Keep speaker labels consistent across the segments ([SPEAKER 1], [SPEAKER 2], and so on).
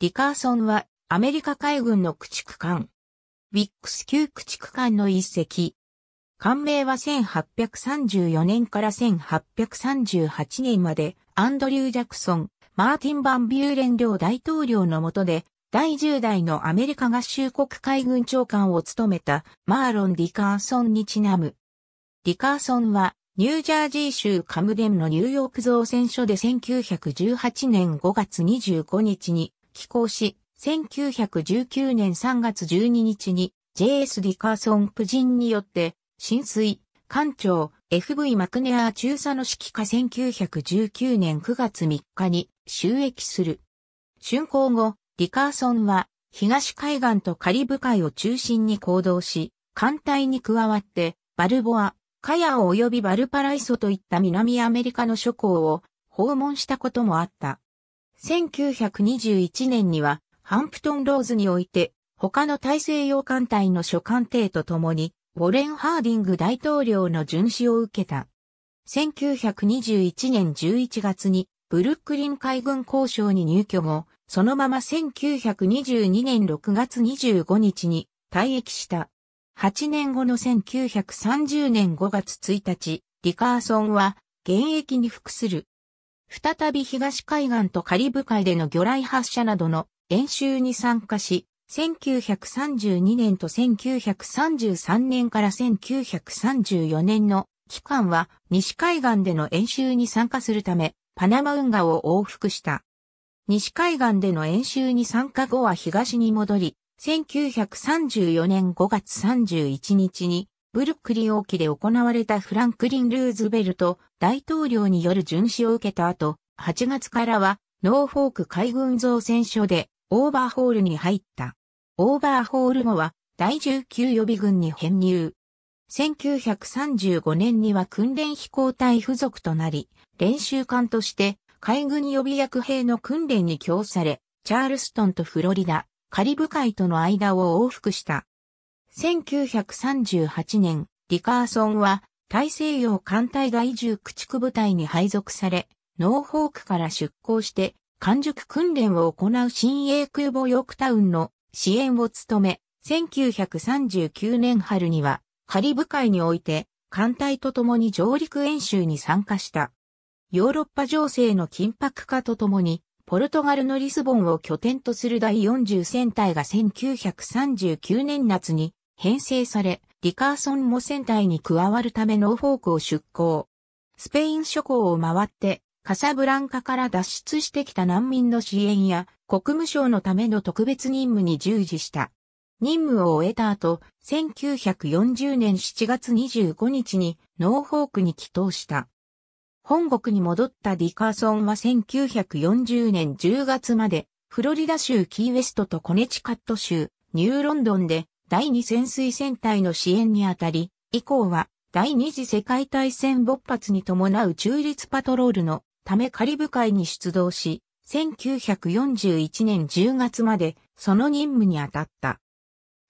[SPEAKER 1] リカーソンはアメリカ海軍の駆逐艦。ウィックス級駆逐艦の一隻。艦名は1834年から1838年までアンドリュー・ジャクソン、マーティン・バンビューレン領大統領の下で第10代のアメリカ合衆国海軍長官を務めたマーロン・リカーソンにちなむ。リカーソンはニュージャージー州カムデンのニューヨーク造船所で1918年5月25日に寄港し、1919年3月12日に JS ディカーソン夫人によって、浸水、艦長、FV マクネアー中佐の指揮下1919年9月3日に収益する。竣工後、ディカーソンは東海岸とカリブ海を中心に行動し、艦隊に加わって、バルボア、カヤオ及びバルパライソといった南アメリカの諸港を訪問したこともあった。1921年には、ハンプトンローズにおいて、他の大西洋艦隊の諸艦艇と共に、ウォレン・ハーディング大統領の巡視を受けた。1921年11月に、ブルックリン海軍交渉に入居後、そのまま1922年6月25日に退役した。8年後の1930年5月1日、リカーソンは現役に服する再び東海岸とカリブ海での魚雷発射などの演習に参加し、1932年と1933年から1934年の期間は西海岸での演習に参加するためパナマ運河を往復した。西海岸での演習に参加後は東に戻り、1934年5月31日にブルックリン沖で行われたフランクリン・ルーズベルト大統領による巡視を受けた後、8月からはノーフォーク海軍造船所でオーバーホールに入った。オーバーホール後は第19予備軍に編入。1935年には訓練飛行隊付属となり、練習艦として海軍予備役兵の訓練に供され、チャールストンとフロリダ、カリブ海との間を往復した。1938年、リカーソンは大西洋艦隊第10駆逐部隊に配属され、ノーホークから出港して完熟訓練を行う新鋭空母ヨークタウンの支援を務め、1939年春にはカリブ海において艦隊と共に上陸演習に参加した。ヨーロッパ情勢の緊迫化とともに、ポルトガルのリスボンを拠点とする第40戦隊が1939年夏に編成され、リカーソンも船隊に加わるためノーフォークを出港。スペイン諸港を回って、カサブランカから脱出してきた難民の支援や国務省のための特別任務に従事した。任務を終えた後、1940年7月25日にノーフォークに帰島した。本国に戻ったディカーソンは1940年10月までフロリダ州キーウェストとコネチカット州ニューロンドンで第二潜水戦隊の支援にあたり、以降は第二次世界大戦勃発に伴う中立パトロールのためカリブ海に出動し、1941年10月までその任務に当たった。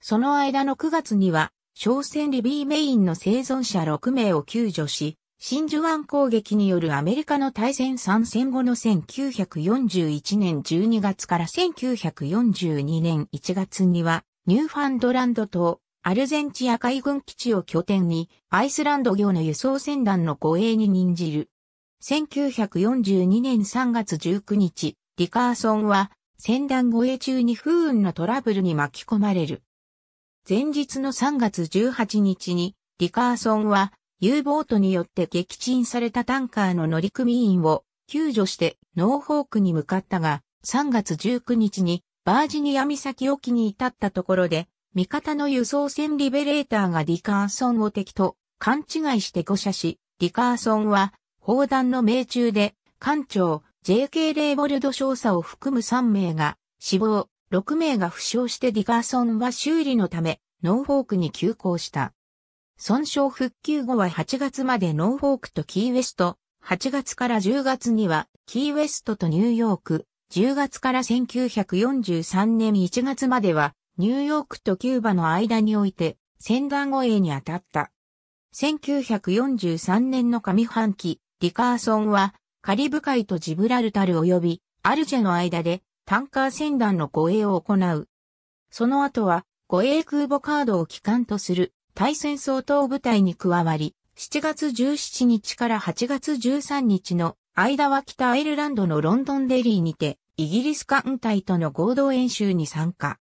[SPEAKER 1] その間の9月には、商船リビーメインの生存者6名を救助し、真珠湾攻撃によるアメリカの大戦参戦後の1941年12月から1942年1月には、ニューファンドランド島、アルゼンチア海軍基地を拠点に、アイスランド業の輸送船団の護衛に任じる。1942年3月19日、リカーソンは、船団護衛中に不運のトラブルに巻き込まれる。前日の3月18日に、リカーソンは、U ボートによって撃沈されたタンカーの乗組員を救助してノーホークに向かったが、3月19日にバージニア岬沖に至ったところで、味方の輸送船リベレーターがディカーソンを敵と勘違いして誤射し、ディカーソンは砲弾の命中で艦長 JK レーボルド少佐を含む3名が死亡、6名が負傷してディカーソンは修理のためノーフォークに急行した。損傷復旧後は8月までノーフォークとキーウェスト、8月から10月にはキーウェストとニューヨーク、10月から1943年1月までは、ニューヨークとキューバの間において、戦団護衛に当たった。1943年の上半期、リカーソンは、カリブ海とジブラルタル及び、アルジェの間で、タンカー戦団の護衛を行う。その後は、護衛空母カードを機関とする、対戦総統部隊に加わり、7月17日から8月13日の間は北アイルランドのロンドンデリーにて、イギリス艦隊との合同演習に参加。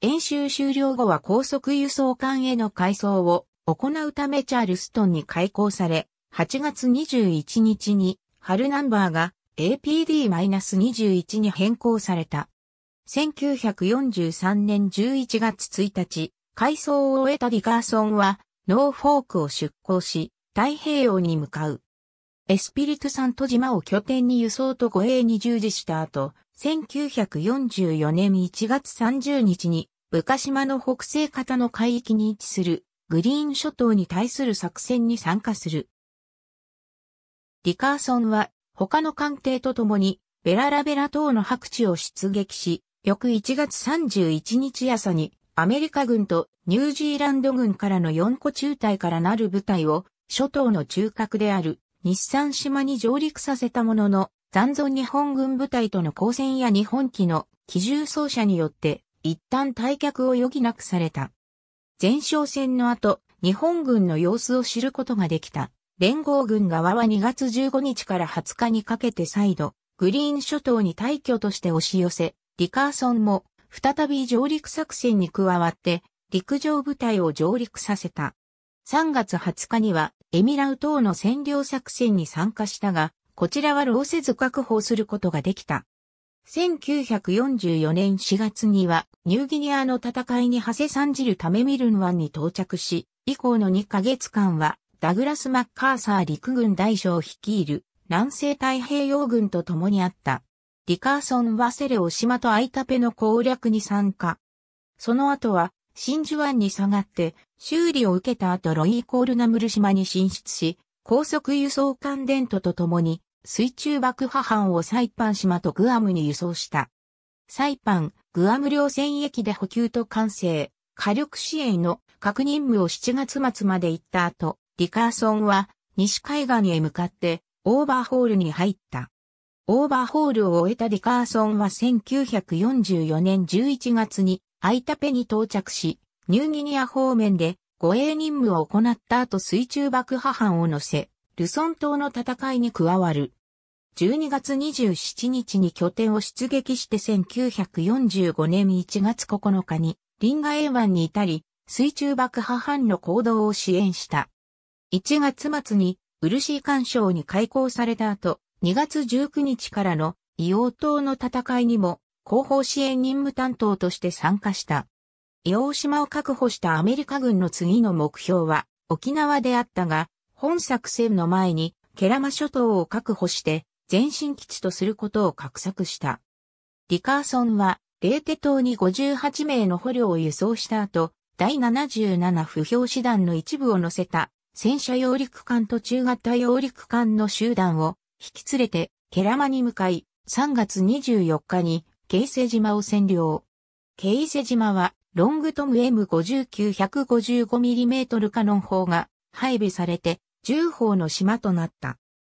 [SPEAKER 1] 演習終了後は高速輸送艦への改装を行うためチャールストンに開港され、8月21日に、春ナンバーが APD-21 に変更された。1943年11月1日、改装を終えたディカーソンは、ノーフォークを出港し、太平洋に向かう。エスピリトサント島を拠点に輸送と護衛に従事した後、1944年1月30日に、ブカ島の北西方の海域に位置する、グリーン諸島に対する作戦に参加する。リカーソンは、他の艦艇と共に、ベララベラ島の白地を出撃し、翌1月31日朝に、アメリカ軍とニュージーランド軍からの4個中隊からなる部隊を、諸島の中核である日産島に上陸させたものの、残存日本軍部隊との交戦や日本機の機銃奏者によって一旦退却を余儀なくされた。前哨戦の後、日本軍の様子を知ることができた。連合軍側は2月15日から20日にかけて再度、グリーン諸島に退去として押し寄せ、リカーソンも再び上陸作戦に加わって陸上部隊を上陸させた。3月20日にはエミラウ等の占領作戦に参加したが、こちらは労せず確保することができた。1944年4月にはニューギニアの戦いに馳せ参じるためミルン湾に到着し、以降の2ヶ月間はダグラス・マッカーサー陸軍大将を率いる南西太平洋軍と共にあった。リカーソン・ワセレ・オ島とアイタペの攻略に参加。その後は真珠湾に下がって修理を受けた後ロイーコールナムル島に進出し、高速輸送艦電都と共に水中爆破班をサイパン島とグアムに輸送した。サイパン、グアム両戦役で補給と完成、火力支援の確認務を7月末まで行った後、リカーソンは西海岸へ向かってオーバーホールに入った。オーバーホールを終えたリカーソンは1944年11月にアイタペに到着し、ニューギニア方面で護衛任務を行った後水中爆破班を乗せ、ルソン島の戦いに加わる。12月27日に拠点を出撃して1945年1月9日にリンガエー湾に至り、水中爆破班の行動を支援した。1月末に漆干渉に開港された後、2月19日からの硫黄島の戦いにも広報支援任務担当として参加した。洋黄島を確保したアメリカ軍の次の目標は沖縄であったが、本作戦の前にケラマ諸島を確保して前進基地とすることを画策した。リカーソンはレーテ島に58名の捕虜を輸送した後、第77不評師団の一部を乗せた戦車揚陸艦と中型揚陸艦の集団を引き連れてケラマに向かい、3月24日に京瀬島を占領。京伊勢島は、ロングトム M59155mm カノン砲が配備されて、10砲の島となった。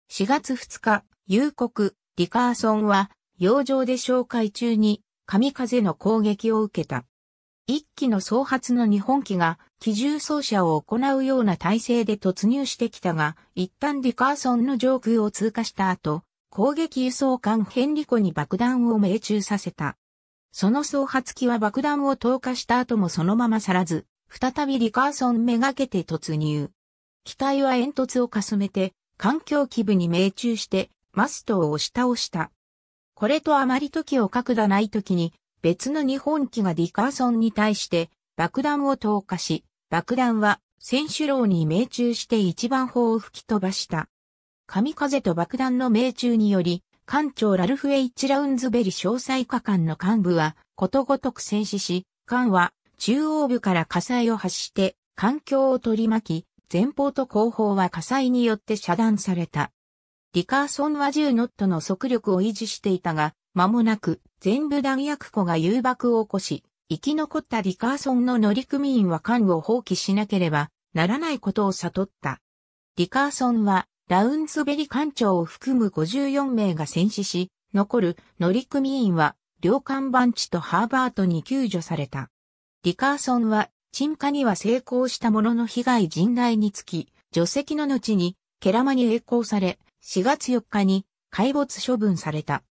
[SPEAKER 1] 4月2日、夕刻、リカーソンは、洋上で紹介中に、神風の攻撃を受けた。一機の総発の日本機が、機銃装車を行うような体制で突入してきたが、一旦リカーソンの上空を通過した後、攻撃輸送艦ヘンリコに爆弾を命中させた。その総発機は爆弾を投下した後もそのまま去らず、再びリカーソンめがけて突入。機体は煙突をかすめて、環境基部に命中して、マストを押し倒した。これとあまり時を角度ない時に、別の日本機がリカーソンに対して爆弾を投下し、爆弾は選手楼に命中して一番砲を吹き飛ばした。神風と爆弾の命中により、艦長ラルフ・エイチ・ラウンズベリ詳細下艦の幹部は、ことごとく戦死し、艦は中央部から火災を発して、環境を取り巻き、前方と後方は火災によって遮断された。リカーソンは10ノットの速力を維持していたが、間もなく全部弾薬庫が誘爆を起こし、生き残ったリカーソンの乗組員は艦を放棄しなければならないことを悟った。リカーソンはラウンズベリ艦長を含む54名が戦死し、残る乗組員は両艦番地とハーバートに救助された。リカーソンは沈下には成功したものの被害甚大につき、除籍の後にケラマに栄光され、4月4日に海没処分された。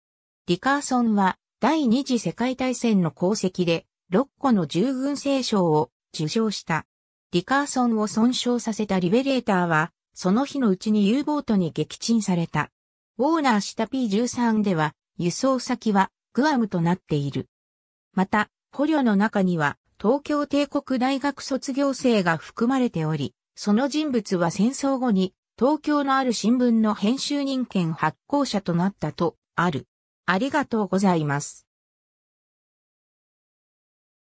[SPEAKER 1] リカーソンは第二次世界大戦の功績で6個の従軍聖賞を受賞した。リカーソンを損傷させたリベレーターはその日のうちに U ボートに撃沈された。オーナーした P13 では、輸送先はグアムとなっている。また、捕虜の中には、東京帝国大学卒業生が含まれており、その人物は戦争後に、東京のある新聞の編集人権発行者となったと、ある。ありがとうございます。